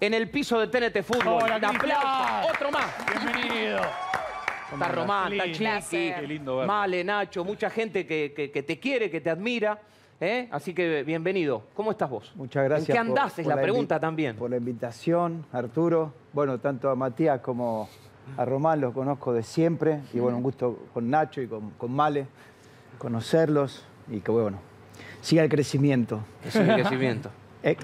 en el piso de TNT Fútbol. otro más. Bienvenido. Está Román, está Chiqui, Male, Nacho, mucha gente que, te quiere, que te admira. ¿eh? Así que bienvenido. ¿Cómo estás vos? Muchas gracias. ¿En qué andás? es la, pregunta también. Por la invitación, Arturo. Bueno, tanto a Matías como a Román los conozco de siempre. Y bueno, un gusto con Nacho y con, Male conocerlos. Y que bueno, siga el crecimiento. Que el crecimiento. Eh,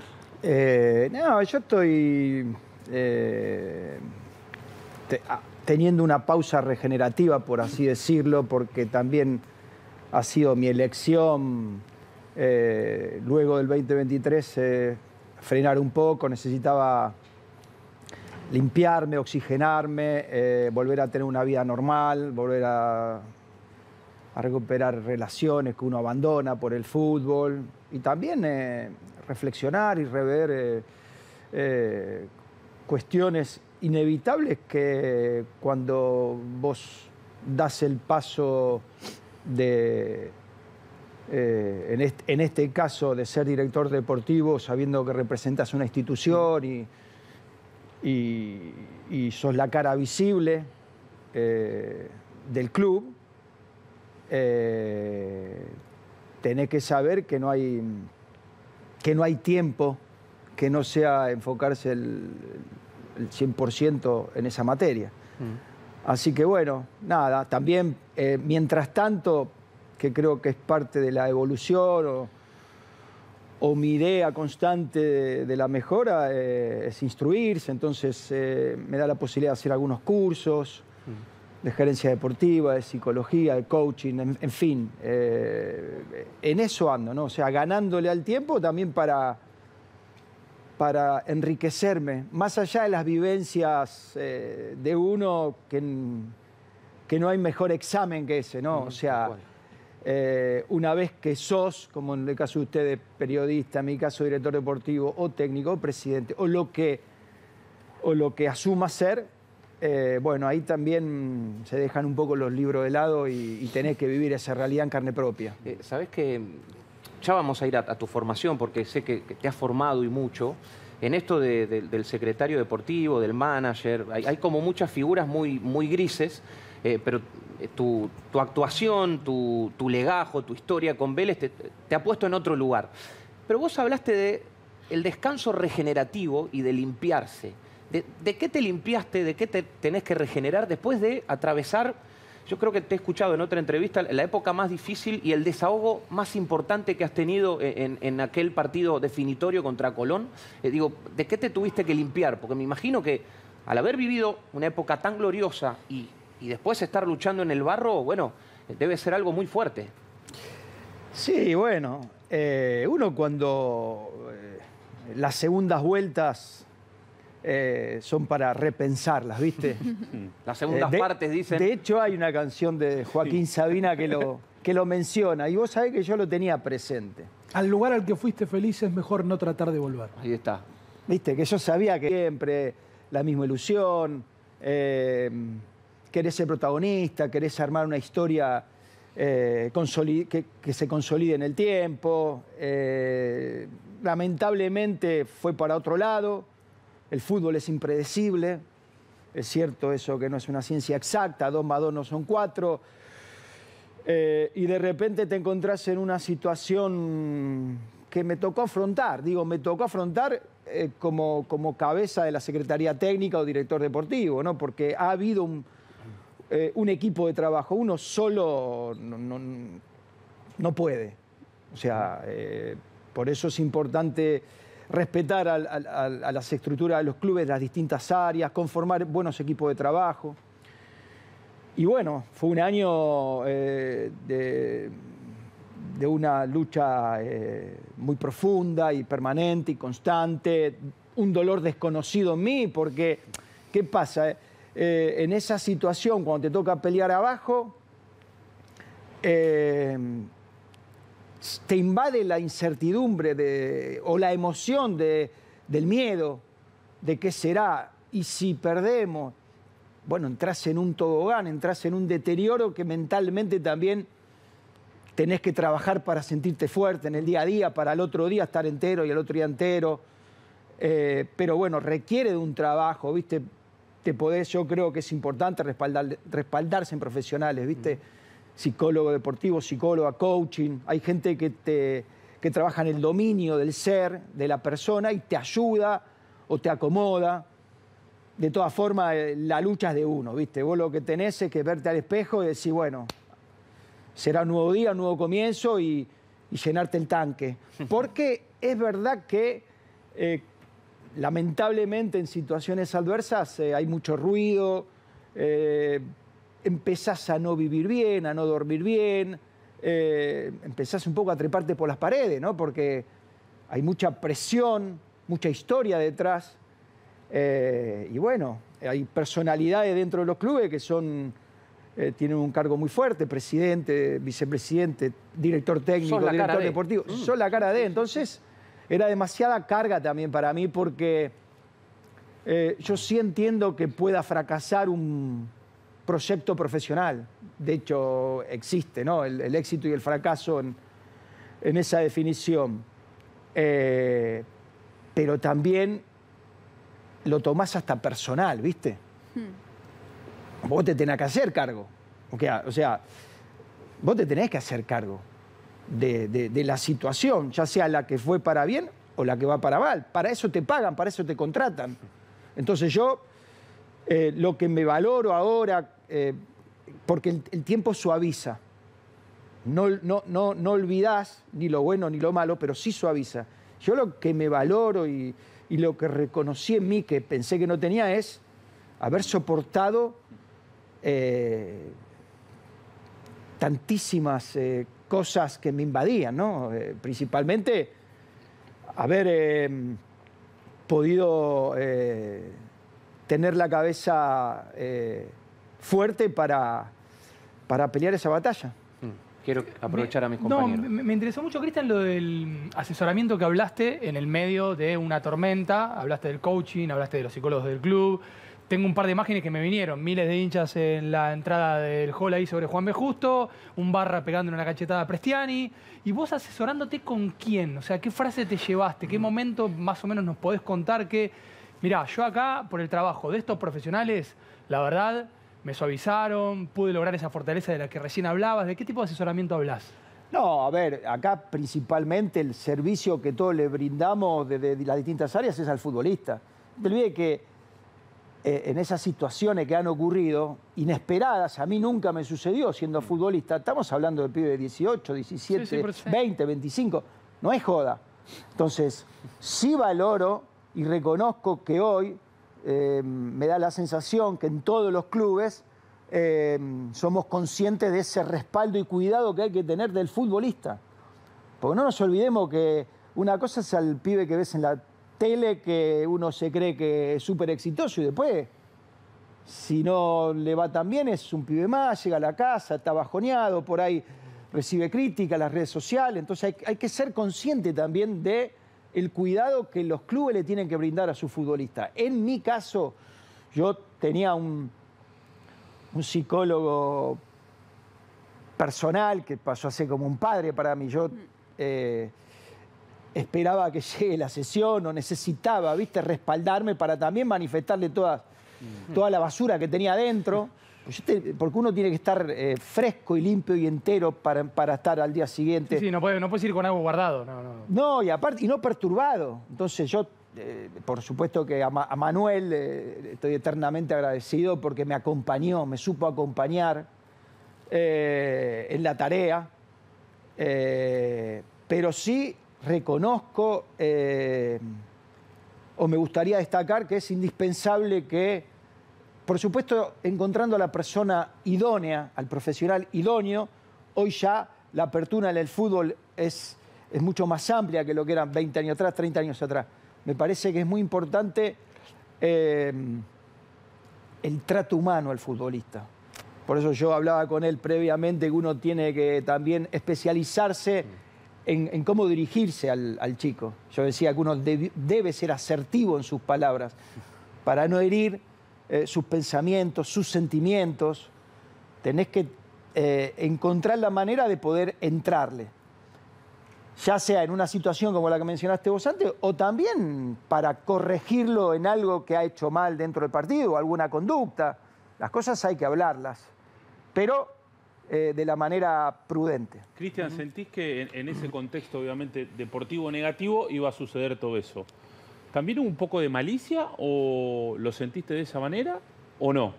eh, no, yo estoy eh, ah, teniendo una pausa regenerativa, por así decirlo, porque también ha sido mi elección eh, luego del 2023 frenar un poco, necesitaba limpiarme, oxigenarme, volver a tener una vida normal, volver a recuperar relaciones que uno abandona por el fútbol y también reflexionar y rever eh, eh, cuestiones inevitables que cuando vos das el paso de, eh, en, este, caso, de ser director deportivo, sabiendo que representas una institución y, sos la cara visible del club, tenés que saber que no hay que no hay tiempo, que no sea enfocarse el, 100% en esa materia. Mm. Así que bueno, nada, también eh, mientras tanto, que creo que es parte de la evolución o, mi idea constante de, la mejora, eh, es instruirse, entonces eh, me da la posibilidad de hacer algunos cursos, de gerencia deportiva, de psicología, de coaching, en, fin. Eh, en eso ando, ¿no? O sea, ganándole al tiempo también para, para enriquecerme, más allá de las vivencias eh, de uno que, que, no hay mejor examen que ese, ¿no? o sea, eh, una vez que sos, como en el caso de ustedes, periodista, en mi caso director deportivo, o técnico, o presidente, o lo que, o lo que asuma ser, eh, bueno, ahí también se dejan un poco los libros de lado y, tenés que vivir esa realidad en carne propia. Eh, Sabés Sabes que ya vamos a ir a, tu formación porque sé que, te has formado y mucho. En esto del secretario deportivo, del manager, hay, como muchas figuras muy, muy grises, eh, pero tu, actuación, tu, legajo, tu historia con Vélez te, te ha puesto en otro lugar. Pero vos hablaste de el descanso regenerativo y de limpiarse de, qué te limpiaste, de qué te tenés que regenerar después de atravesar, yo creo que te he escuchado en otra entrevista, la época más difícil y el desahogo más importante que has tenido e, en, aquel partido definitorio contra Colón. Eh, digo, ¿de qué te tuviste que limpiar? Porque me imagino que al haber vivido una época tan gloriosa y, después estar luchando en el barro, bueno, eh, debe ser algo muy fuerte. Sí, bueno, eh, uno cuando las segundas vueltas eh, son para repensarlas, ¿viste? Mm. Las segundas eh, partes dicen. De hecho, hay una canción de Joaquín Sabina que lo, que lo menciona y vos sabés que yo lo tenía presente. Al lugar al que fuiste feliz es mejor no tratar de volver. Ahí está. Viste, que yo sabía que siempre la misma ilusión, eh, querés ser protagonista, querés armar una historia que, se consolide en el tiempo. lamentablemente fue para otro lado el fútbol es impredecible, es cierto eso que no es una ciencia exacta, dos más dos no son cuatro, eh, y de repente te encontrás en una situación que me tocó afrontar, digo, me tocó afrontar eh, como, como cabeza de la Secretaría Técnica o director deportivo, ¿no? porque ha habido un, eh, equipo de trabajo, uno solo no, no puede. O sea, por eso es importante respetar a, las estructuras de los clubes, las distintas áreas, conformar buenos equipos de trabajo. Y bueno, fue un año eh, de, una lucha eh, muy profunda y permanente y constante, un dolor desconocido en mí, porque ¿qué pasa? Eh, en esa situación, cuando te toca pelear abajo, te invade la incertidumbre o la emoción del miedo de qué será y si perdemos, bueno, entras en un tobogán, entras en un deterioro que mentalmente también tenés que trabajar para sentirte fuerte en el día a día, para el otro día estar entero y el otro día entero. Eh, pero bueno, requiere de un trabajo, ¿viste? Te podés, yo creo que es importante respaldar, respaldarse en profesionales, ¿viste? Mm psicólogo deportivo, psicóloga, coaching, hay gente que, te, que trabaja en el dominio del ser, de la persona y te ayuda o te acomoda. De todas formas, eh, la lucha es de uno, ¿viste? Vos lo que tenés es que verte al espejo y decir, bueno, será un nuevo día, un nuevo comienzo y, llenarte el tanque. Porque es verdad que eh, lamentablemente en situaciones adversas eh, hay mucho ruido, empezás a no vivir bien, a no dormir bien, eh, empezás un poco a treparte por las paredes, ¿no? Porque hay mucha presión, mucha historia detrás. Eh, y bueno, hay personalidades dentro de los clubes que son eh, tienen un cargo muy fuerte, presidente, vicepresidente, director técnico, director deportivo. Mm. Son la cara de. Entonces, era demasiada carga también para mí porque yo sí entiendo que pueda fracasar un, proyecto profesional. De hecho, existe ¿no? el, éxito y el fracaso en, esa definición. Eh, pero también lo tomás hasta personal, ¿viste? Hmm. Vos te tenés que hacer cargo. O sea, vos te tenés que hacer cargo de la situación, ya sea la que fue para bien o la que va para mal. Para eso te pagan, para eso te contratan. Entonces yo eh, lo que me valoro ahora, eh, porque el, tiempo suaviza. No, no, no, no olvidás ni lo bueno ni lo malo, pero sí suaviza. Yo lo que me valoro y, lo que reconocí en mí que pensé que no tenía es haber soportado eh, tantísimas cosas que me invadían, ¿no? principalmente haber podido tener la cabeza eh, fuerte para, para pelear esa batalla. Mm. Quiero aprovechar a mis compañeros. No, me, interesó mucho, Cristian, lo del asesoramiento que hablaste en el medio de una tormenta. Hablaste del coaching, hablaste de los psicólogos del club. Tengo un par de imágenes que me vinieron. Miles de hinchas en la entrada del hall ahí sobre Juan B. Justo. Un barra en una cachetada a Prestiani. Y vos asesorándote con quién. O sea, ¿qué frase te llevaste? ¿Qué momento más o menos nos podés contar? ¿Qué, Mirá, yo acá, por el trabajo de estos profesionales, la verdad, me suavizaron, pude lograr esa fortaleza de la que recién hablabas. ¿De qué tipo de asesoramiento hablas? No, a ver, acá principalmente el servicio que todos le brindamos desde las distintas áreas es al futbolista. No te olvides que eh, en esas situaciones que han ocurrido, inesperadas, a mí nunca me sucedió siendo futbolista, estamos hablando de pibe de 18, 17, 20, 25, no es joda. Entonces, sí valoro y reconozco que hoy eh, me da la sensación que en todos los clubes eh, somos conscientes de ese respaldo y cuidado que hay que tener del futbolista. Porque no nos olvidemos que una cosa es al pibe que ves en la tele que uno se cree que es súper exitoso y después, si no le va tan bien, es un pibe más, llega a la casa, está bajoneado, por ahí recibe crítica, las redes sociales. Entonces hay que ser consciente también de el cuidado que los clubes le tienen que brindar a su futbolista. En mi caso, yo tenía un, un psicólogo personal que pasó a ser como un padre para mí. Yo eh, esperaba que llegue la sesión o necesitaba, viste, respaldarme para también manifestarle toda la basura que tenía adentro. Pues porque uno tiene que estar eh, fresco y limpio y entero para, estar al día siguiente. Sí, no, puedes ir con algo guardado. No, y aparte, y no perturbado. Entonces yo, eh, por supuesto que a, Manuel eh, estoy eternamente agradecido porque me acompañó, me supo acompañar en la tarea. pero sí reconozco, o me gustaría destacar, que es indispensable que por supuesto, encontrando a la persona idónea, al profesional idóneo, hoy ya la apertura en el fútbol es, es mucho más amplia que lo que eran 20 años atrás, 30 años atrás. Me parece que es muy importante eh, el trato humano al futbolista. Por eso yo hablaba con él previamente que uno tiene que también especializarse en, cómo dirigirse al, chico. Yo decía que uno debe ser asertivo en sus palabras para no herir eh, sus pensamientos, sus sentimientos. Tenés que eh, encontrar la manera de poder entrarle, ya sea en una situación como la que mencionaste vos antes, o también para corregirlo en algo que ha hecho mal dentro del partido, alguna conducta. Las cosas hay que hablarlas, pero eh, de la manera prudente. Cristian, ¿sentís que en ese contexto, obviamente, deportivo negativo, iba a suceder todo eso? ¿También hubo un poco de malicia o lo sentiste de esa manera o no?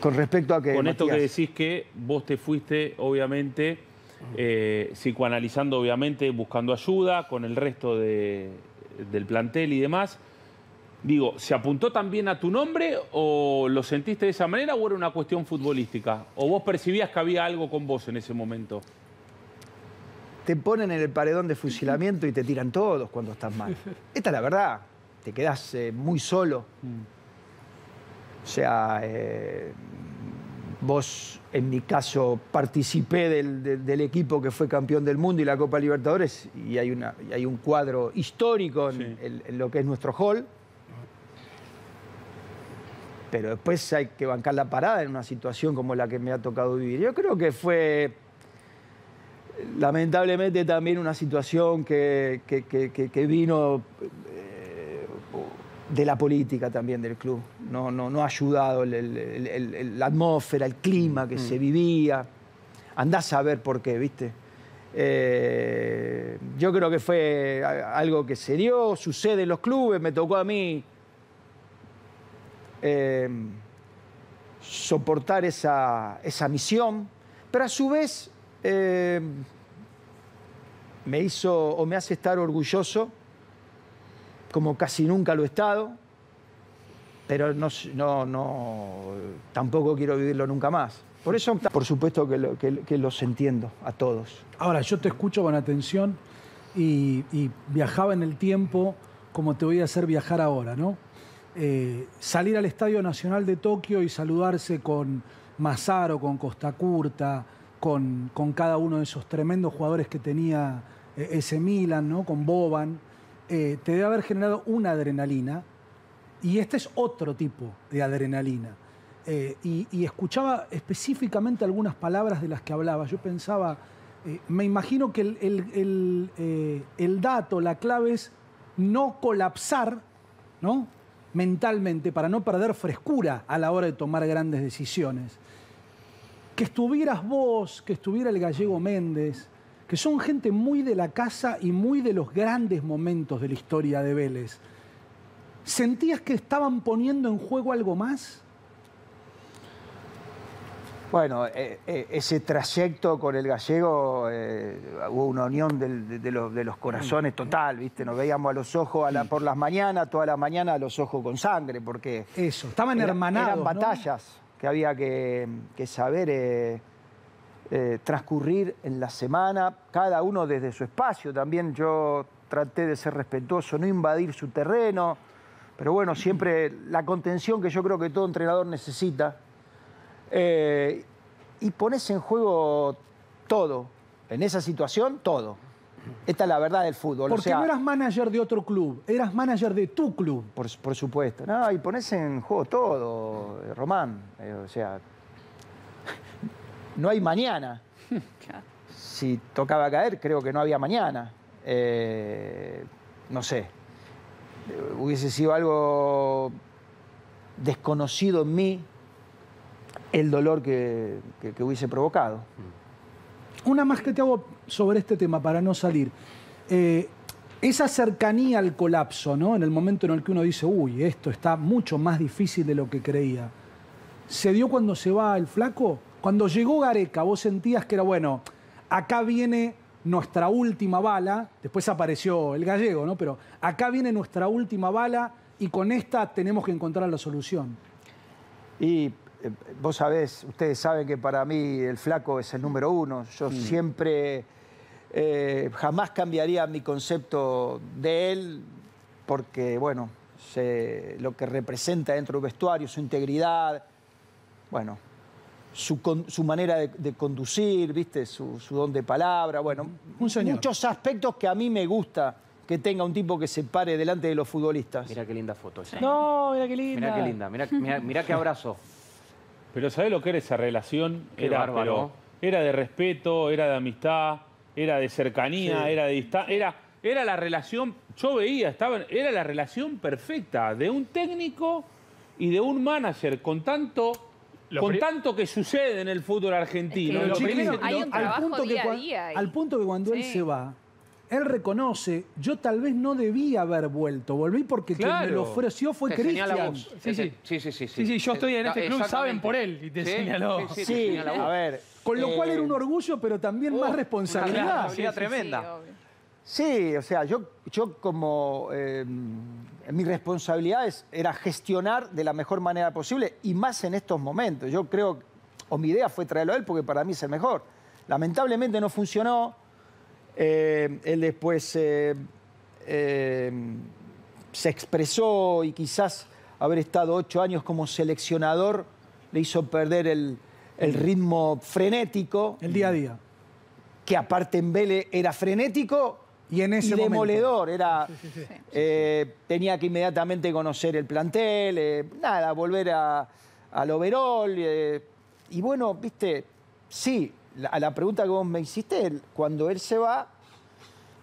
Con respecto a que... Con esto que decís que vos te fuiste, obviamente, eh, psicoanalizando, obviamente, buscando ayuda con el resto del plantel y demás. Digo, ¿se apuntó también a tu nombre o lo sentiste de esa manera o era una cuestión futbolística? ¿O vos percibías que había algo con vos en ese momento? te ponen en el paredón de fusilamiento y te tiran todos cuando estás mal. Esta es la verdad. Te quedas eh, muy solo. Mm. O sea, eh, vos, en mi caso, participé del, equipo que fue campeón del mundo y la Copa Libertadores, y hay, un cuadro histórico en, lo que es nuestro hall. Pero después hay que bancar la parada en una situación como la que me ha tocado vivir. Yo creo que fue lamentablemente también una situación que, que, vino eh, de la política también del club. No, no, no ha ayudado el, la atmósfera, el clima que se mm. vivía. Andás a ver por qué, ¿viste? Eh, yo creo que fue algo que se dio, sucede en los clubes, me tocó a mí eh, soportar esa, esa misión, pero a su vez eh, me hizo o me hace estar orgulloso, como casi nunca lo he estado, pero no, no, no tampoco quiero vivirlo nunca más. Por eso, por supuesto que, los entiendo a todos. Ahora, yo te escucho con atención y, viajaba en el tiempo como te voy a hacer viajar ahora, ¿no? Eh, salir al Estadio Nacional de Tokio y saludarse con Mazaro, con Costa Curta, con, cada uno de esos tremendos jugadores que tenía eh, ese Milan, con Boban, eh, te debe haber generado una adrenalina y este es otro tipo de adrenalina. Eh, y, escuchaba específicamente algunas palabras de las que hablaba. Yo pensaba, me imagino que el, dato, la clave es no colapsar mentalmente para no perder frescura a la hora de tomar grandes decisiones que estuvieras vos, que estuviera el gallego Méndez, que son gente muy de la casa y muy de los grandes momentos de la historia de Vélez. ¿Sentías que estaban poniendo en juego algo más? Bueno, eh, eh, ese trayecto con el gallego eh, hubo una unión de, los, corazones total, ¿viste? Nos veíamos a los ojos la, por las mañanas, toda la mañana a los ojos con sangre, porque. Eso, estaban hermanados. Eran batallas que había que, saber eh, eh, transcurrir en la semana, cada uno desde su espacio. También yo traté de ser respetuoso, no invadir su terreno, pero bueno, siempre la contención que yo creo que todo entrenador necesita. Eh, y pones en juego todo, en esa situación todo. Esta es la verdad del fútbol. Porque no eras manager de otro club, eras manager de tu club. Por, supuesto. No, y pones en juego todo, eh, Román. Eh, o sea, no hay mañana. si tocaba caer, creo que no había mañana. Eh, no sé. Hubiese sido algo desconocido en mí el dolor que hubiese provocado. Mm una más que te hago sobre este tema para no salir. Eh, esa cercanía al colapso, ¿no? En el momento en el que uno dice, uy, esto está mucho más difícil de lo que creía. ¿Se dio cuando se va el flaco? Cuando llegó Gareca, vos sentías que era, bueno, acá viene nuestra última bala, después apareció el gallego, ¿no? Pero acá viene nuestra última bala y con esta tenemos que encontrar la solución. Y eh, vos sabés, ustedes saben que para mí el flaco es el número uno. Yo siempre, eh, jamás cambiaría mi concepto de él, porque, bueno, lo que representa dentro del vestuario, su integridad, bueno, su, manera de, conducir, ¿viste? Su, don de palabra, bueno, muchos aspectos que a mí me gusta que tenga un tipo que se pare delante de los futbolistas. Mira qué linda foto esa. No, mira qué linda. Mira qué linda, mira qué abrazo. Pero ¿sabés lo que era esa relación? era, era de respeto, era de amistad, era de cercanía, era de distancia. Era, la relación, yo veía, estaba, era la relación perfecta de un técnico y de un manager con tanto con tanto que sucede en el fútbol argentino. al, punto que, al punto cuando él se va, él reconoce, yo tal vez no debía haber vuelto, volví porque quien me lo ofreció fue Cristian. Sí sí. sí sí. sí, sí, yo estoy en este club, saben por él, y te señaló. Sí, a ver. Con lo cual eh, era un orgullo, pero también uh, más responsabilidad. tremenda. Sí, o sea, yo, yo como em, mi responsabilidad era gestionar de la mejor manera posible y más en estos momentos. Yo creo, o mi idea fue traerlo a él porque para mí es el mejor. Lamentablemente no funcionó, eh, él después eh, eh, se expresó y quizás haber estado ocho años como seleccionador le hizo perder el, ritmo frenético. El día a día. Que aparte en Vélez era frenético y, en ese demoledor. Era, tenía que inmediatamente conocer el plantel, nada, volver a, al overall. y bueno, viste, sí, a la pregunta que vos me hiciste, cuando él se va,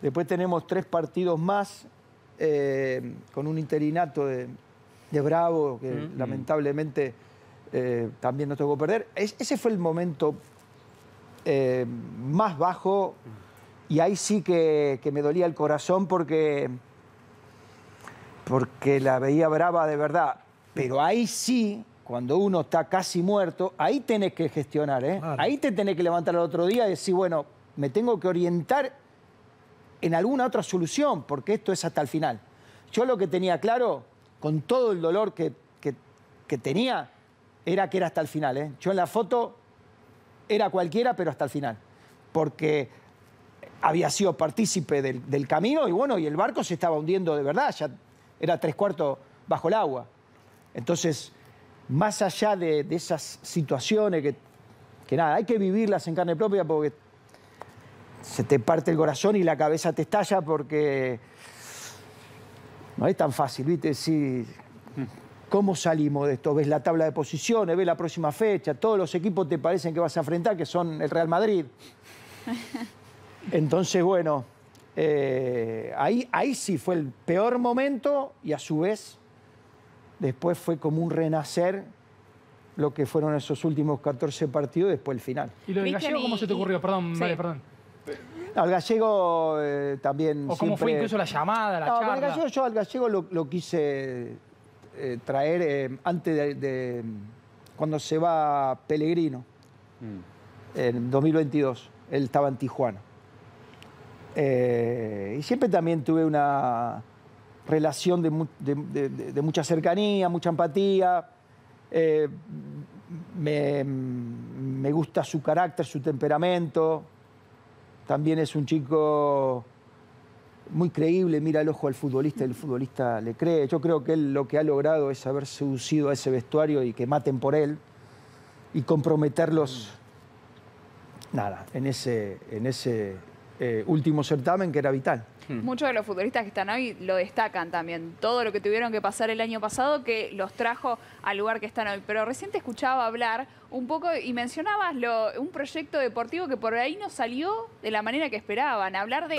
después tenemos tres partidos más eh, con un interinato de, Bravo, que mm. lamentablemente también eh, también nos que perder. ese fue el momento eh, más bajo y ahí sí que, me dolía el corazón porque, porque la veía brava de verdad. Pero ahí sí cuando uno está casi muerto, ahí tenés que gestionar, ¿eh? Ahí te tenés que levantar al otro día y decir, bueno, me tengo que orientar en alguna otra solución, porque esto es hasta el final. Yo lo que tenía claro, con todo el dolor que, que, tenía, era que era hasta el final, ¿eh? Yo en la foto era cualquiera, pero hasta el final. Porque había sido partícipe del, del camino y bueno, y el barco se estaba hundiendo de verdad, ya era tres cuartos bajo el agua. Entonces más allá de, esas situaciones que, que, nada, hay que vivirlas en carne propia porque se te parte el corazón y la cabeza te estalla porque no es tan fácil, ¿viste? ¿Cómo salimos de esto? Ves la tabla de posiciones, ves la próxima fecha, todos los equipos te parecen que vas a enfrentar, que son el Real Madrid. Entonces, bueno, eh, ahí, ahí sí fue el peor momento y a su vez después fue como un renacer lo que fueron esos últimos 14 partidos después el final. ¿Y lo del gallego cómo se te ocurrió? Perdón, vale, perdón. Al gallego eh, también. ¿O fue incluso la llamada, la charla? yo al gallego lo, quise eh, traer eh, antes de, cuando se va Pellegrino, mm. en 2022. Él estaba en Tijuana. y siempre también tuve una relación de, mucha cercanía, mucha empatía. Eh, me, gusta su carácter, su temperamento. También es un chico muy creíble, mira el ojo al futbolista y el futbolista le cree. Yo creo que él lo que ha logrado es haber seducido a ese vestuario y que maten por él y comprometerlos, nada, en ese, en ese eh, último certamen que era vital. Hmm. Muchos de los futbolistas que están hoy lo destacan también. Todo lo que tuvieron que pasar el año pasado que los trajo al lugar que están hoy. Pero recién escuchaba hablar un poco, y mencionabas lo, un proyecto deportivo que por ahí no salió de la manera que esperaban. Hablar de,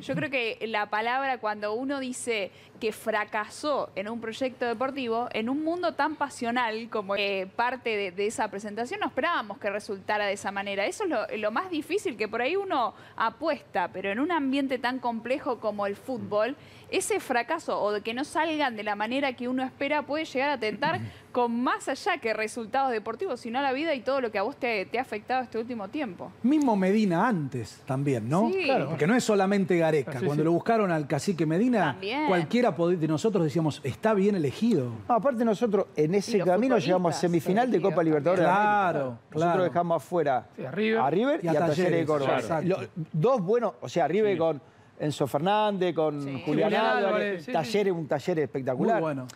yo creo que la palabra cuando uno dice que fracasó en un proyecto deportivo, en un mundo tan pasional como parte de, esa presentación, no esperábamos que resultara de esa manera. Eso es lo, lo más difícil, que por ahí uno apuesta, pero en un ambiente tan complejo como el fútbol, ese fracaso o de que no salgan de la manera que uno espera puede llegar a tentar con más allá que resultados deportivos, sino la vida y todo lo que a vos te, ha afectado este último tiempo. Mismo Medina antes también, ¿no? Sí. Claro. Porque no es solamente Gareca. Cuando lo buscaron al cacique Medina, cualquiera de nosotros decíamos, está bien elegido. aparte nosotros en ese camino llegamos a semifinal de Copa Libertadores. Claro, de Nosotros dejamos afuera a River, y, a, Talleres, de Córdoba. Dos buenos, o sea, River con... Enzo Fernández, con Julián Álvarez, Talleres, un taller espectacular. Muy bueno.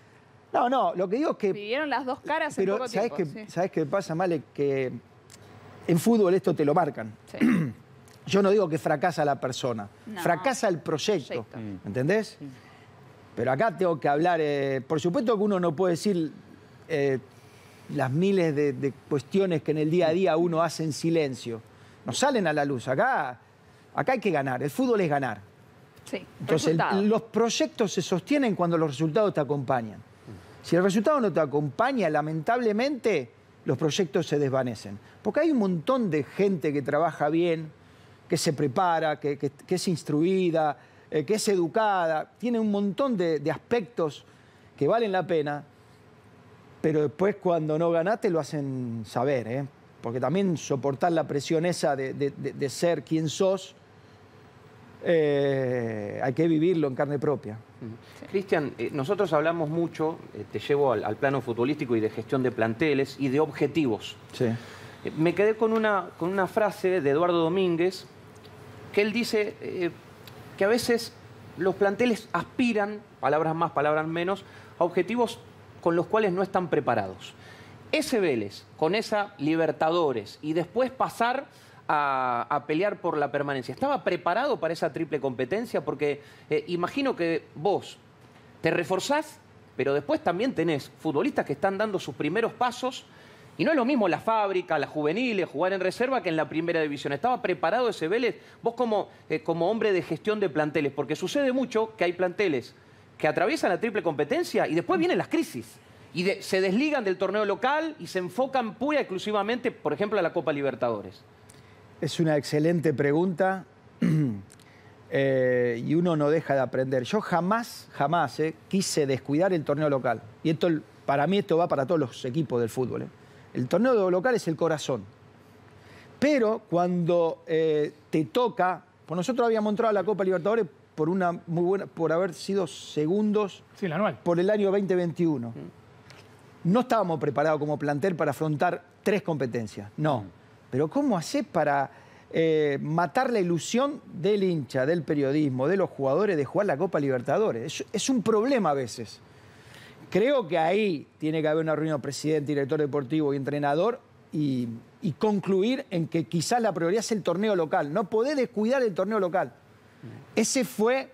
No, no, lo que digo es que... Vivieron las dos caras pero en poco ¿sabes Que, qué pasa, Male? Que en fútbol esto te lo marcan. Yo no digo que fracasa la persona, fracasa el proyecto, mm. ¿entendés? Pero acá tengo que hablar, eh, por supuesto que uno no puede decir eh, las miles de, cuestiones que en el día a día uno hace en silencio. No salen a la luz, acá, acá hay que ganar, el fútbol es ganar. Sí, Entonces, los proyectos se sostienen cuando los resultados te acompañan. Si el resultado no te acompaña, lamentablemente, los proyectos se desvanecen. Porque hay un montón de gente que trabaja bien, que se prepara, que, es instruida, eh, que es educada, tiene un montón de, aspectos que valen la pena, pero después cuando no ganaste lo hacen saber, ¿eh? porque también soportar la presión esa de, de ser quien sos eh, hay que vivirlo en carne propia. Cristian, eh, nosotros hablamos mucho, eh, te llevo al, plano futbolístico y de gestión de planteles y de objetivos. me quedé con una, con una frase de Eduardo Domínguez, que él dice que a veces los planteles aspiran, palabras más, palabras menos, a objetivos con los cuales no están preparados. Ese Vélez, con esa Libertadores, y después pasar a, pelear por la permanencia. ¿Estaba preparado para esa triple competencia? Porque eh, imagino que vos te reforzás, pero después también tenés futbolistas que están dando sus primeros pasos. Y no es lo mismo la fábrica, las juveniles, jugar en reserva que en la primera división. ¿Estaba preparado ese Vélez? Vos como, eh, hombre de gestión de planteles, porque sucede mucho que hay planteles que atraviesan la triple competencia y después vienen las crisis y se desligan del torneo local y se enfocan pura y exclusivamente, por ejemplo, a la Copa Libertadores. Es una excelente pregunta eh, y uno no deja de aprender. Yo jamás, jamás eh, quise descuidar el torneo local. Y esto, para mí esto va para todos los equipos del fútbol. Eh. El torneo local es el corazón. Pero cuando te toca, pues nosotros habíamos entrado a la Copa Libertadores por una muy buena, por haber sido segundos por el año 2021. Mm. No estábamos preparados como plantel para afrontar tres competencias. No. Mm. Pero ¿cómo hacer para eh, matar la ilusión del hincha, del periodismo, de los jugadores de jugar la Copa Libertadores? Es, un problema a veces. Creo que ahí tiene que haber una reunión presidente, director deportivo y entrenador y, concluir en que quizás la prioridad es el torneo local. No podés descuidar el torneo local. Ese fue,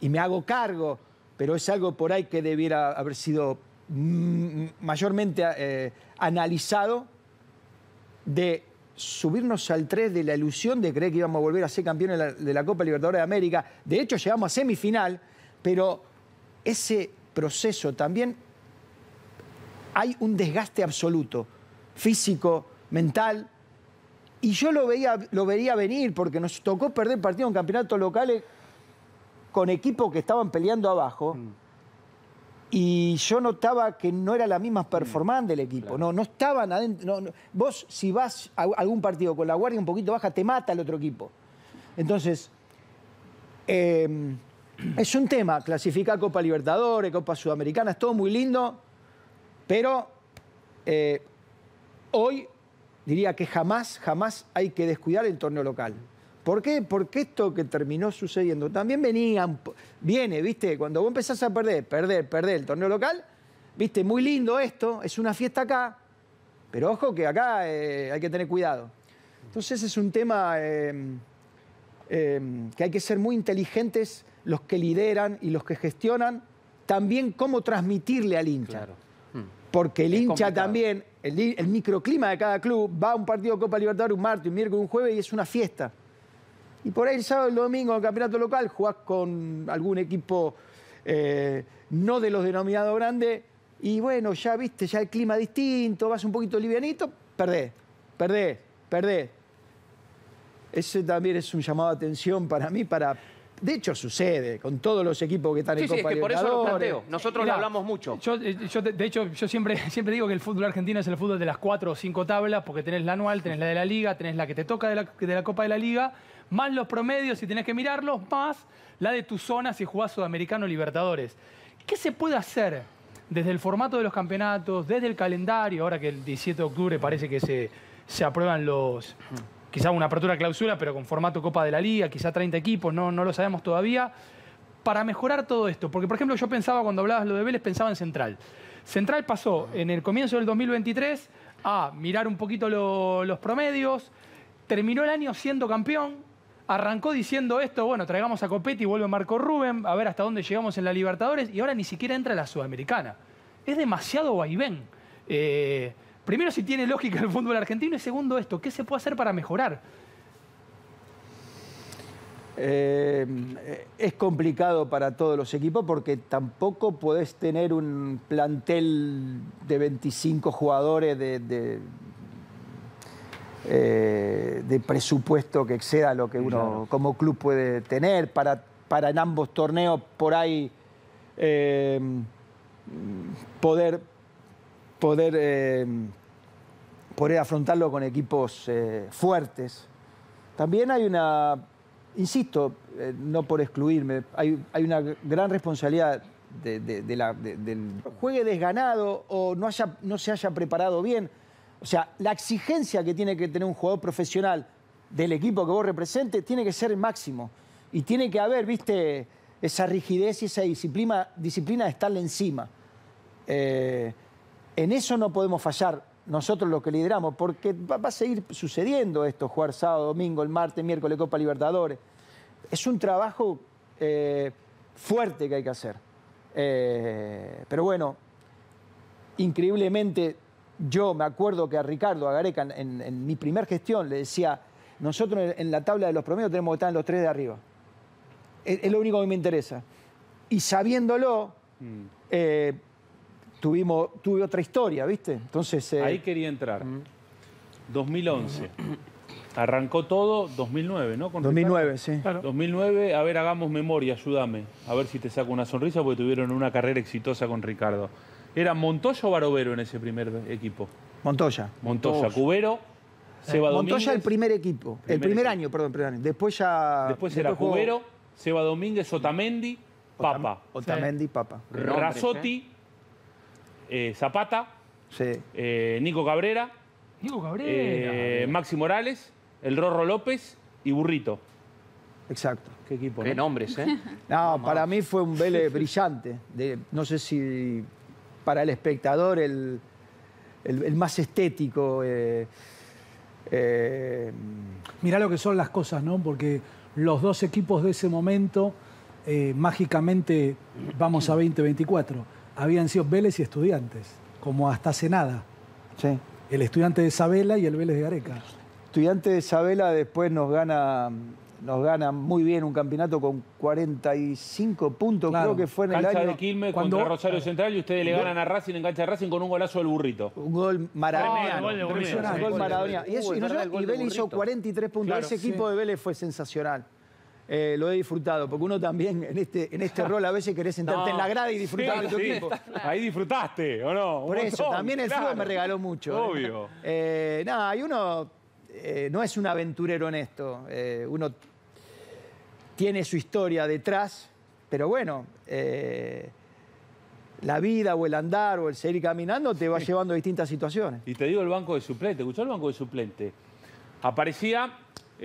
y me hago cargo, pero es algo por ahí que debiera haber sido mm, mm, mayormente eh, analizado de subirnos al 3 de la ilusión de creer que íbamos a volver a ser campeones de la, Copa Libertadores de América. De hecho, llegamos a semifinal, pero ese proceso también hay un desgaste absoluto, físico, mental. Y yo lo, veía, lo vería venir porque nos tocó perder partido en campeonatos locales con equipos que estaban peleando abajo. Mm y yo notaba que no era la misma performance del equipo. No, no estaban adentro. Vos, si vas a algún partido con la guardia un poquito baja, te mata el otro equipo. Entonces, em, es un tema. Clasificar Copa Libertadores, Copa Sudamericana, es todo muy lindo, pero eh, hoy diría que jamás, jamás hay que descuidar el torneo local. ¿Por qué? Porque esto que terminó sucediendo también venían, viene, ¿viste? Cuando vos empezás a perder, perder, perder el torneo local, ¿viste? Muy lindo esto, es una fiesta acá, pero ojo que acá eh, hay que tener cuidado. Entonces es un tema em, em, que hay que ser muy inteligentes los que lideran y los que gestionan, también cómo transmitirle al hincha. Hmm. Porque el hincha también, el, el, microclima de cada club, va a un partido de Copa Libertadores un martes, un miércoles, un jueves y es una fiesta. Y por ahí el sábado y el domingo en el campeonato local jugás con algún equipo eh, no de los denominados grandes y bueno, ya viste, ya el clima distinto, vas un poquito livianito, perdés, perdés, perdés. Ese también es un llamado de atención para mí, para de hecho, sucede con todos los equipos que están en sí, Copa es por eso planteo. Nosotros lo hablamos mucho. Yo, eh, de hecho, yo siempre, siempre digo que el fútbol argentino es el fútbol de las cuatro o cinco tablas, porque tenés la anual, tenés la de la liga, tenés la que te toca de la, Copa de la Liga, más los promedios, si tenés que mirarlos, más la de tu zona si jugás Sudamericano Libertadores. ¿Qué se puede hacer desde el formato de los campeonatos, desde el calendario, ahora que el 17 de octubre parece que se, se aprueban los, quizá una apertura clausura, pero con formato Copa de la Liga, quizá 30 equipos, no, no lo sabemos todavía, para mejorar todo esto. Porque, por ejemplo, yo pensaba cuando hablabas lo de Vélez, pensaba en Central. Central pasó en el comienzo del 2023 a mirar un poquito los promedios, terminó el año siendo campeón, arrancó diciendo esto, bueno, traigamos a Copetti, vuelve Marco Rubén, a ver hasta dónde llegamos en la Libertadores, y ahora ni siquiera entra la Sudamericana. Es demasiado vaivén. Eh, primero si tiene lógica el fútbol argentino y segundo esto, ¿qué se puede hacer para mejorar? Eh, es complicado para todos los equipos porque tampoco podés tener un plantel de 25 jugadores de, eh, de, presupuesto que exceda lo que uno como club puede tener. Para, para en ambos torneos por ahí eh, poder, eh, poder, afrontarlo con equipos eh, fuertes. También hay una, insisto, eh, no por excluirme, hay, una gran responsabilidad del juegue desganado o no, haya, no se haya preparado bien. O sea, la exigencia que tiene que tener un jugador profesional del equipo que vos representes tiene que ser el máximo. Y tiene que haber, viste, esa rigidez y esa disciplina, disciplina de estarle encima. Eh, en eso no podemos fallar nosotros los que lideramos, porque va, a seguir sucediendo esto, jugar sábado, domingo, el martes, miércoles, Copa Libertadores. Es un trabajo eh, fuerte que hay que hacer. Eh, pero bueno, increíblemente yo me acuerdo que a Ricardo, Agareca, en, mi primer gestión le decía, nosotros en la tabla de los promedios tenemos que estar en los tres de arriba. Es, lo único que me interesa. Y sabiéndolo, mm. eh, tuvimos, tuve otra historia, ¿viste? Entonces. Eh, Ahí quería entrar. 2011. Arrancó todo 2009, ¿no? 2009, sí. 2009, a ver, hagamos memoria, ayúdame. A ver si te saco una sonrisa porque tuvieron una carrera exitosa con Ricardo. ¿Era Montoya o Barovero en ese primer equipo? Montoya. Montoya. Cubero, Seba Montoya Domínguez. el primer equipo. el primer año, perdón, perdón. Después ya... Después, era Cubero, Seba Domínguez, Otamendi, Papa. Otamendi, Papa. Razotti, ¿eh? Eh, Zapata, eh, Nico Cabrera, Nico Cabrera. Eh, Maxi Morales, el Rorro López y Burrito. Exacto. Qué equipo. Qué nombres, ¿eh? No, para mí fue un Vélez brillante. De, no sé si para el espectador el, más estético. Mirá lo que son las cosas, ¿no? Porque los dos equipos de ese momento, mágicamente, vamos a 2024 habían sido Vélez y estudiantes, como hasta hace nada. El estudiante de Sabela y el Vélez de Areca. Estudiante de Sabela después nos gana, nos gana muy bien un campeonato con 45 puntos, creo que fue en el año... de Quilmes cuando... contra Rosario Central y ustedes le ganan a Racing en cancha de Racing con un golazo del burrito. Un gol maradoniano. Ah, y, Vélez hizo 43 puntos. Ese equipo de Vélez fue sensacional. Eh, lo he disfrutado, porque uno también en este, en este rol a veces querés sentarte en la grada y disfrutar de tu equipo. Ahí disfrutaste, ¿o no? Por eso, también el claro. me regaló mucho. ¿eh? Obvio. Eh, nada, y uno no es un aventurero en esto. uno tiene su historia detrás, pero bueno, la vida o el andar o el seguir caminando te va llevando a distintas situaciones. Y te digo el banco de suplente, escuchó el banco de suplente. Aparecía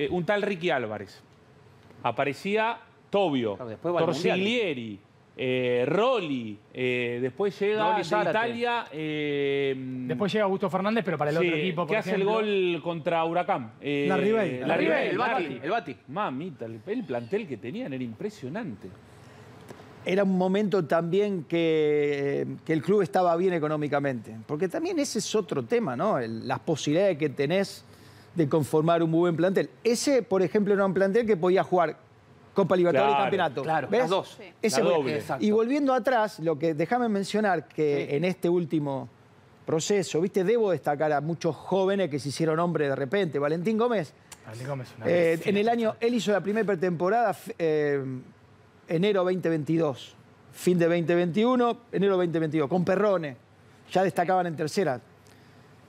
un tal Ricky Álvarez aparecía Tobio, claro, Torsiglieri, eh, Rolli, eh, después llega Italia. Eh, después llega Augusto Fernández, pero para el otro equipo. Por que hace el gol contra Huracán. la Ribey. La el, Bati. El Mamita, el, plantel que tenían era impresionante. Era un momento también que, que el club estaba bien económicamente. Porque también ese es otro tema, ¿no? las posibilidades que tenés de conformar un muy buen plantel. Ese, por ejemplo, era un plantel que podía jugar Copa Libertadores y Campeonato. Claro, ¿Ves? dos. Ese Y volviendo atrás, lo que déjame mencionar que en este último proceso, ¿viste? Debo destacar a muchos jóvenes que se hicieron hombre de repente. Valentín Gómez. Valentín Gómez eh, en el año, él hizo la primera pretemporada eh, enero 2022, fin de 2021, enero 2022, con Perrone. Ya destacaban en tercera.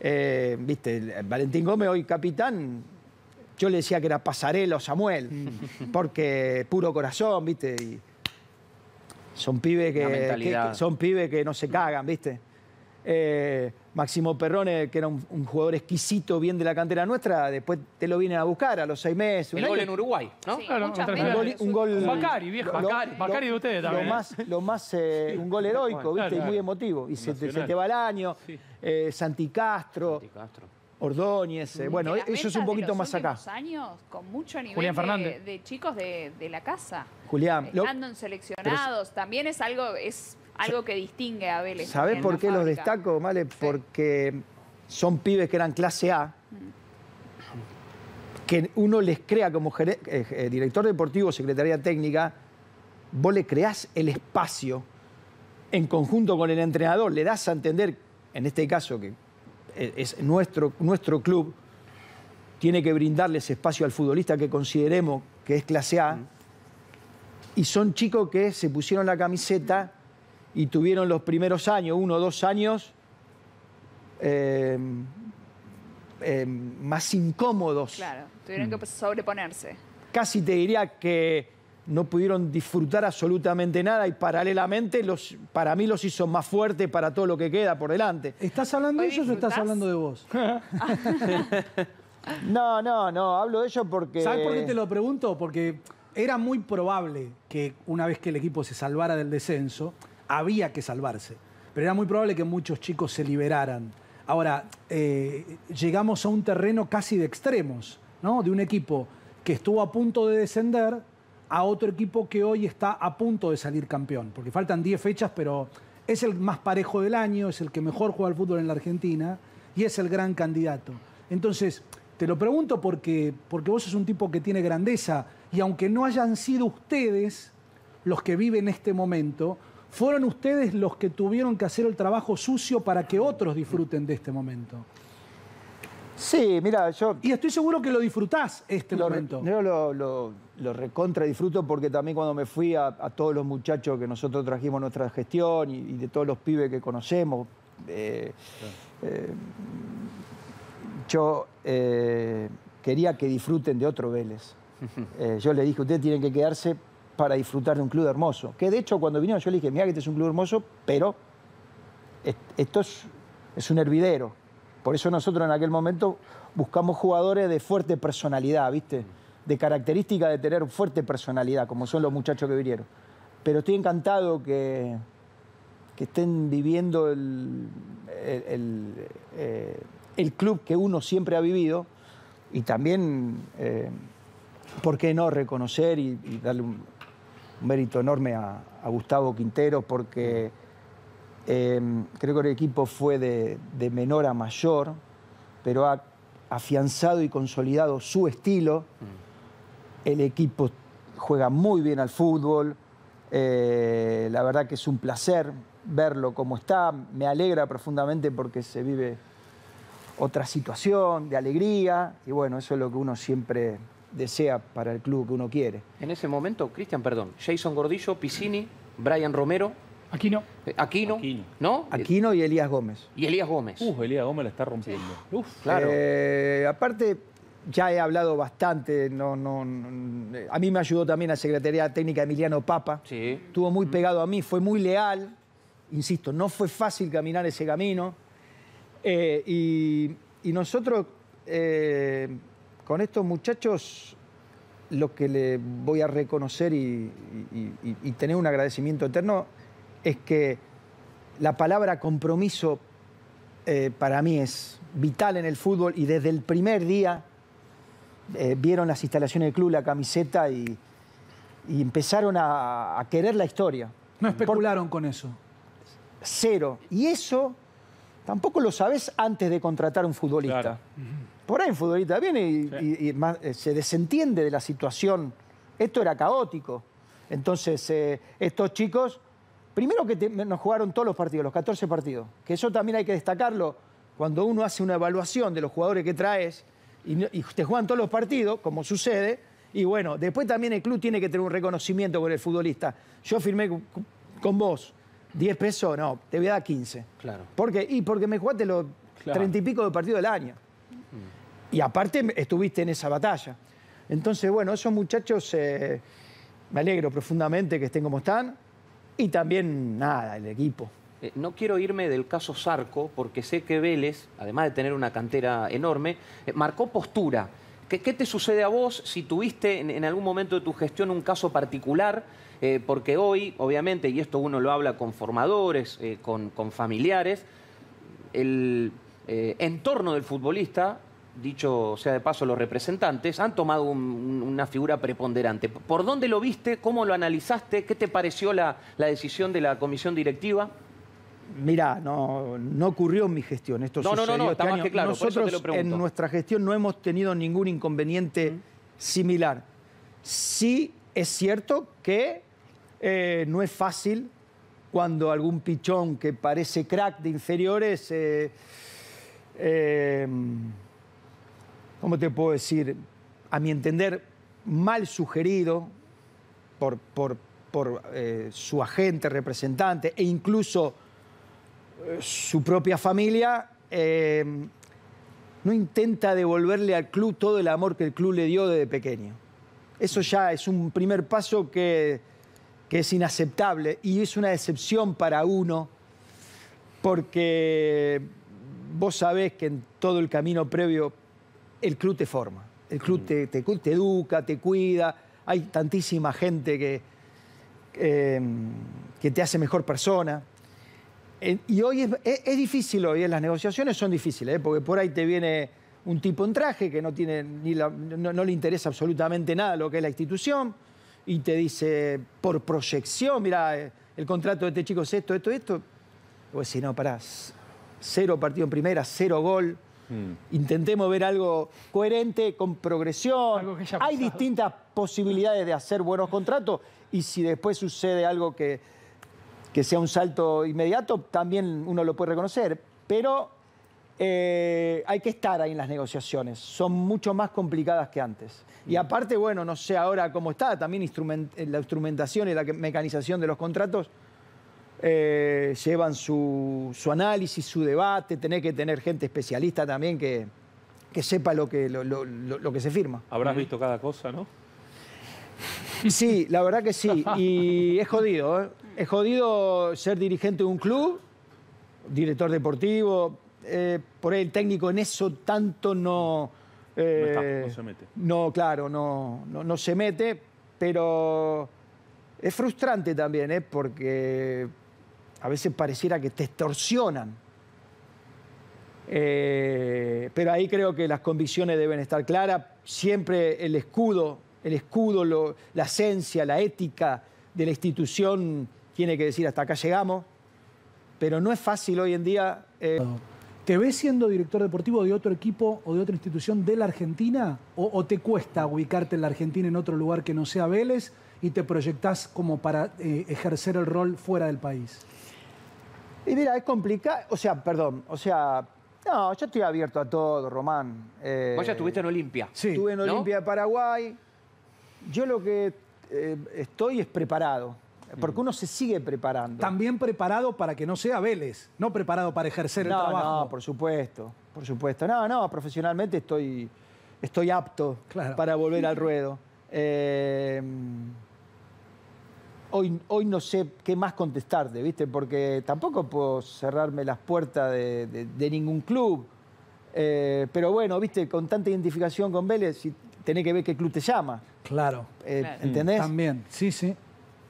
Eh, viste, Valentín Gómez, hoy capitán, yo le decía que era Pasarelo Samuel, mm. porque puro corazón, ¿viste? son pibes que, son pibes que no se cagan, ¿viste? Eh, Máximo Perrone, que era un, jugador exquisito, bien de la cantera nuestra, después te lo vienen a buscar a los seis meses. Un gol en Uruguay, ¿no? un, gol, un Bacari, viejo. Bacari, de ustedes también. más, ¿eh? lo más eh, un gol heroico, ¿viste? Y muy emotivo. Y se te, va el año. Eh, Santi Castro. Santi Castro. Ordóñez, bueno eso es un poquito más acá. años con mucho nivel de, chicos de, la casa. Julián. Lo, en seleccionados, también es algo, algo que distingue a Vélez. ¿Sabés por qué los destaco, Male? Porque son pibes que eran clase A, mm. que uno les crea como eh, eh, director deportivo, secretaría técnica, vos le creás el espacio en conjunto con el entrenador, le das a entender, en este caso que e-, es nuestro, nuestro club, tiene que brindarles espacio al futbolista que consideremos que es clase A, mm. y son chicos que se pusieron la camiseta y tuvieron los primeros años, uno o dos años, eh, eh, más incómodos. Claro, tuvieron que mm. sobreponerse. Casi te diría que no pudieron disfrutar absolutamente nada y paralelamente los, para mí los hizo más fuertes para todo lo que queda por delante. ¿Estás hablando de ellos o estás hablando de vos? no, no, no, hablo de ellos porque... ¿Sabes por qué te lo pregunto? Porque era muy probable que una vez que el equipo se salvara del descenso, había que salvarse. Pero era muy probable que muchos chicos se liberaran. Ahora, eh, llegamos a un terreno casi de extremos, ¿no? De un equipo que estuvo a punto de descender a otro equipo que hoy está a punto de salir campeón. Porque faltan 10 fechas, pero es el más parejo del año, es el que mejor juega al fútbol en la Argentina y es el gran candidato. Entonces, te lo pregunto porque, porque vos sos un tipo que tiene grandeza y aunque no hayan sido ustedes los que viven este momento, fueron ustedes los que tuvieron que hacer el trabajo sucio para que otros disfruten de este momento. Sí, mira, yo... Y estoy seguro que lo disfrutás este momento. Yo lo, recontra disfruto porque también cuando me fui a, todos los muchachos que nosotros trajimos nuestra gestión y, de todos los pibes que conocemos, eh, eh, yo eh, quería que disfruten de otro Vélez. yo le dije, ustedes tienen que quedarse para disfrutar de un club hermoso. Que de hecho cuando vinieron yo le dije, mira que este es un club hermoso, pero esto es, un hervidero. Por eso nosotros en aquel momento buscamos jugadores de fuerte personalidad, ¿viste? De característica de tener fuerte personalidad, como son los muchachos que vinieron. Pero estoy encantado que, que estén viviendo el, el, el, eh, club que uno siempre ha vivido y también, eh, ¿por qué no reconocer y darle un, un mérito enorme a, Gustavo Quintero porque em, creo que el equipo fue de, menor a mayor, pero ha afianzado y consolidado su estilo. Mm. El equipo juega muy bien al fútbol. Eh, la verdad que es un placer verlo como está. Me alegra profundamente porque se vive otra situación de alegría. Y bueno, eso es lo que uno siempre desea para el club que uno quiere. En ese momento, Cristian, perdón, Jason Gordillo, Piscini, Brian Romero. Aquino. Eh, Aquino. Aquino. ¿No? Aquino y Elías Gómez. Y Elías Gómez. Uf, Elías Gómez la está rompiendo. Uf, claro. Eh, aparte, ya he hablado bastante. No, no, a mí me ayudó también la Secretaría Técnica Emiliano Papa. Sí. Estuvo muy mm. pegado a mí, fue muy leal. Insisto, no fue fácil caminar ese camino. Eh, y, nosotros con estos muchachos lo que le voy a reconocer y, tener un agradecimiento eterno es que la palabra compromiso eh, para mí es vital en el fútbol y desde el primer día eh, vieron las instalaciones del club, la camiseta y, empezaron a, querer la historia. No especularon con eso. Cero. Y eso tampoco lo sabes antes de contratar a un futbolista por ahí el futbolista viene y, eh, se desentiende de la situación. Esto era caótico. Entonces, eh, estos chicos, primero que nos jugaron todos los partidos, los 14 partidos, que eso también hay que destacarlo. Cuando uno hace una evaluación de los jugadores que traes y, te juegan todos los partidos, como sucede, y bueno, después también el club tiene que tener un reconocimiento con el futbolista. Yo firmé con vos 10 pesos, no, te voy a dar 15. Claro. ¿Por qué? Y porque me jugaste los treinta y pico de partido del año. Y aparte estuviste en esa batalla. Entonces, bueno, esos muchachos, eh, me alegro profundamente que estén como están. Y también, nada, el equipo. Eh, no quiero irme del caso Sarco, porque sé que Vélez, además de tener una cantera enorme, eh, marcó postura. ¿Qué, te sucede a vos si tuviste en, algún momento de tu gestión un caso particular? porque hoy, obviamente, y esto uno lo habla con formadores, con, familiares, el entorno del futbolista dicho sea de paso, los representantes, han tomado una figura preponderante. ¿Por dónde lo viste? ¿Cómo lo analizaste? ¿Qué te pareció la, decisión de la comisión directiva? Mira, no, no ocurrió en mi gestión. Esto no, no, no, no, este claro, Nosotros en nuestra gestión no hemos tenido ningún inconveniente similar. Sí es cierto que eh, no es fácil cuando algún pichón que parece crack de inferiores... Eh, eh, ¿cómo te puedo decir? A mi entender, mal sugerido por, eh, su agente, representante e incluso eh, su propia familia, eh, no intenta devolverle al club todo el amor que el club le dio desde pequeño. Eso ya es un primer paso que, que es inaceptable y es una decepción para uno porque vos sabés que en todo el camino previo el club te forma, el club mm. te, educa, te cuida, hay tantísima gente que, em, que te hace mejor persona. y hoy es, e, difícil, hoy ¿eh? las negociaciones son difíciles, ¿eh? porque por ahí te viene un tipo en traje que no, tiene ni no, le interesa absolutamente nada lo que es la institución y te dice por proyección, mira, eh, el contrato de este chico es esto, esto, esto. Pues si no, parás, cero partido en primera, cero gol. Mm. ...intentemos ver algo coherente, con progresión. Hay distintas posibilidades de hacer buenos contratos y si después sucede algo que, que sea un salto inmediato, también uno lo puede reconocer. Pero eh, hay que estar ahí en las negociaciones. Son mucho más complicadas que antes. Y mm. aparte, bueno, no sé ahora cómo está, también la instrumentación y la mecanización de los contratos eh, llevan su, análisis, su debate, tenés que tener gente especialista también que, sepa lo que, lo, que se firma. Habrás visto cada cosa, ¿no? Sí, la verdad que sí. Y es jodido, ¿eh? Es jodido ser dirigente de un club, director deportivo, eh, por ahí el técnico en eso tanto no... Eh, no, se mete. No, claro, no, no, no se mete, pero es frustrante también, ¿eh? porque a veces pareciera que te extorsionan. Eh, pero ahí creo que las convicciones deben estar claras. Siempre el escudo, el escudo, la esencia, la ética de la institución tiene que decir hasta acá llegamos. Pero no es fácil hoy en día. Eh, ¿Te ves siendo director deportivo de otro equipo o de otra institución de la Argentina? ¿O, te cuesta ubicarte en la Argentina en otro lugar que no sea Vélez y te proyectás como para eh, ejercer el rol fuera del país? Y mira, es complicado, o sea, perdón, o sea, no, yo estoy abierto a todo, Román. Eh. Vos ya estuviste en Olimpia. Sí. Estuve en Olimpia de Paraguay. Yo lo que eh, estoy es preparado. Porque mm. uno se sigue preparando. También preparado para que no sea Vélez, no preparado para ejercer el trabajo. No, por supuesto, por supuesto. No, no, profesionalmente estoy, estoy apto para volver al ruedo. Eh, hoy, no sé qué más contestarte, ¿viste? Porque tampoco puedo cerrarme las puertas de, ningún club. Eh, pero bueno, ¿viste? Con tanta identificación con Vélez, si tenés que ver qué club te llama. Claro. Eh, ¿Entendés? Mm, también, sí, sí.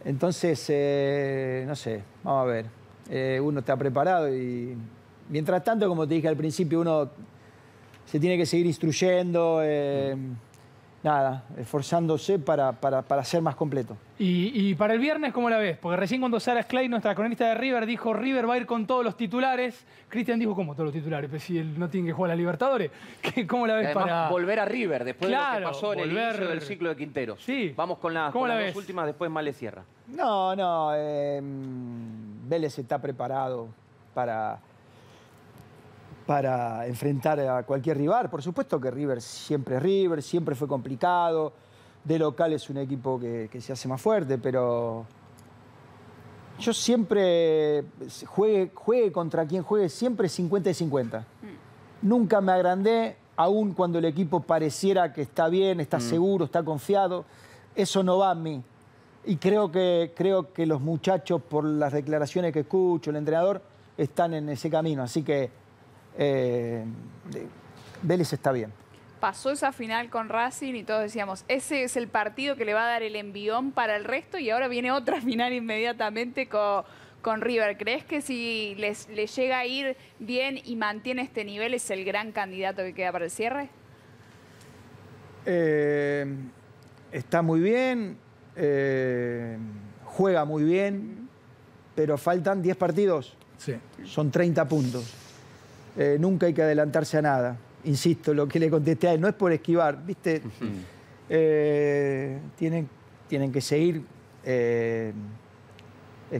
Entonces, eh, no sé, vamos a ver. uno está preparado y mientras tanto, como te dije al principio, uno se tiene que seguir instruyendo. Mm nada, esforzándose para, para, ser más completo. Y, para el viernes cómo la ves? Porque recién cuando Sara Clay, nuestra cronista de River, dijo River va a ir con todos los titulares, Cristian dijo, ¿cómo todos los titulares? Pues si él no tiene que jugar a la Libertadores, ¿cómo la ves para...? volver a River después de lo que pasó en el inicio del ciclo de Quintero? Sí. Vamos con, las dos últimas, después Male cierra. No, no, em, Vélez está preparado para para enfrentar a cualquier rival. Por supuesto que River siempre es River, siempre fue complicado. De local es un equipo que, se hace más fuerte, pero yo siempre, juegue, contra quien juegue, siempre 50 y 50. Mm. Nunca me agrandé, aun cuando el equipo pareciera que está bien, está mm. seguro, está confiado. Eso no va a mí. Y creo que, creo que los muchachos, por las declaraciones que escucho, el entrenador, están en ese camino. Así que eh, Vélez está bien. Pasó esa final con Racing y todos decíamos, ese es el partido que le va a dar el envión para el resto y ahora viene otra final inmediatamente con, River. ¿Crees que si les, llega a ir bien y mantiene este nivel es el gran candidato que queda para el cierre? Eh, está muy bien, eh, juega muy bien, pero faltan 10 partidos. Son 30 puntos. Eh, nunca hay que adelantarse a nada. Insisto, lo que le contesté a él, no es por esquivar, ¿viste? Eh, tienen, tienen que seguir eh,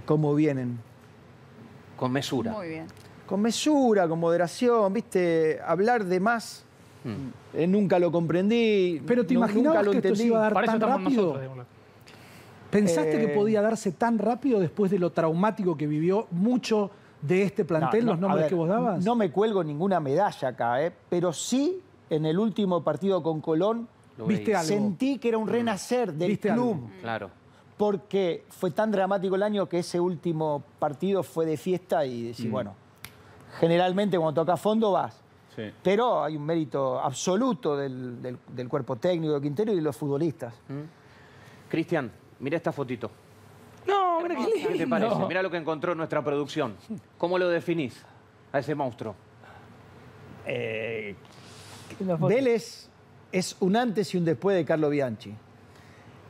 ...como vienen. Con mesura. Muy bien. Con mesura, con moderación, ¿viste? Hablar de más. Mm. nunca lo comprendí. Pero te imaginabas que esto iba a dar tan rápido. ¿Pensaste que podía darse tan rápido después de lo traumático que vivió mucho de este plantel, los nombres que vos dabas? No me cuelgo ninguna medalla acá, ¿eh? pero sí en el último partido con Colón sentí que era un mm. renacer del club. Mm. Claro. Porque fue tan dramático el año que ese último partido fue de fiesta y decís, mm. bueno, generalmente cuando toca fondo vas. Pero hay un mérito absoluto del, cuerpo técnico de Quintero y de los futbolistas. Cristian, mira esta fotito. No, mira qué te parece? Mira lo que encontró nuestra producción. ¿Cómo lo definís a ese monstruo? Eh, Vélez es un antes y un después de Carlo Bianchi.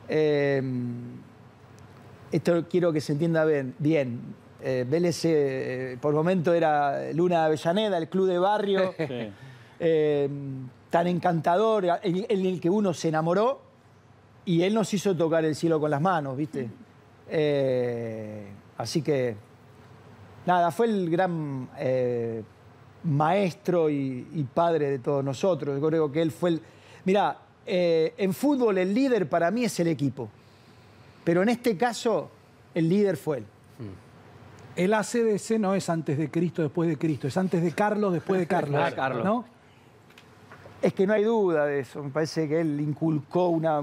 Eh, esto quiero que se entienda bien. bien. Eh, Vélez por el momento era Luna Avellaneda, el club de barrio, tan encantador, en, el que uno se enamoró y él nos hizo tocar el cielo con las manos, ¿viste? Eh, así que, nada, fue el gran eh, maestro y, padre de todos nosotros. Yo creo que él fue el... Mirá, eh, en fútbol el líder para mí es el equipo, pero en este caso el líder fue él. El ACDC no es antes de Cristo, después de Cristo, es antes de Carlos, después de Carlos. ¿no? Es que no hay duda de eso. Me parece que él inculcó, una,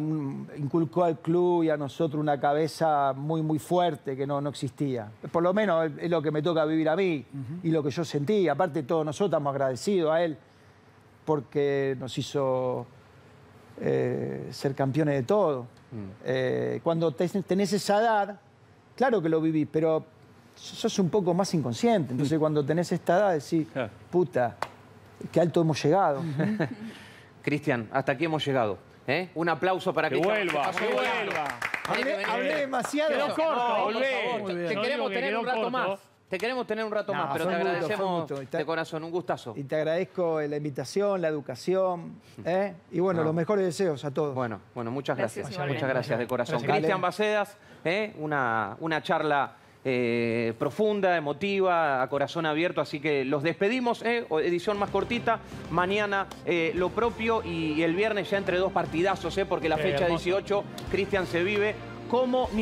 inculcó al club y a nosotros una cabeza muy, muy fuerte que no, existía. Por lo menos es lo que me toca vivir a mí y lo que yo sentí. Aparte, todos nosotros estamos agradecidos a él porque nos hizo eh, ser campeones de todo. Mm. Eh, cuando tenés esa edad, claro que lo vivís, pero sos un poco más inconsciente. Entonces, mm. cuando tenés esta edad, decís, puta qué alto hemos llegado. Cristian, hasta aquí hemos llegado. ¿eh? Un aplauso para que vuelva, que vuelva. Hablé, demasiado. corto, Te queremos tener un rato más. Te queremos tener un rato más, pero te agradecemos de corazón, un gustazo. Y te agradezco la invitación, la educación, ¿eh? y bueno, los mejores deseos a todos. Bueno, bueno, muchas gracias. muchas gracias de corazón. Cristian Bacedas, ¿eh? una, una charla eh, profunda, emotiva, a corazón abierto. Así que los despedimos, ¿eh? edición más cortita. Mañana eh, lo propio y, el viernes ya entre dos partidazos, porque la fecha 18, Cristian se vive como...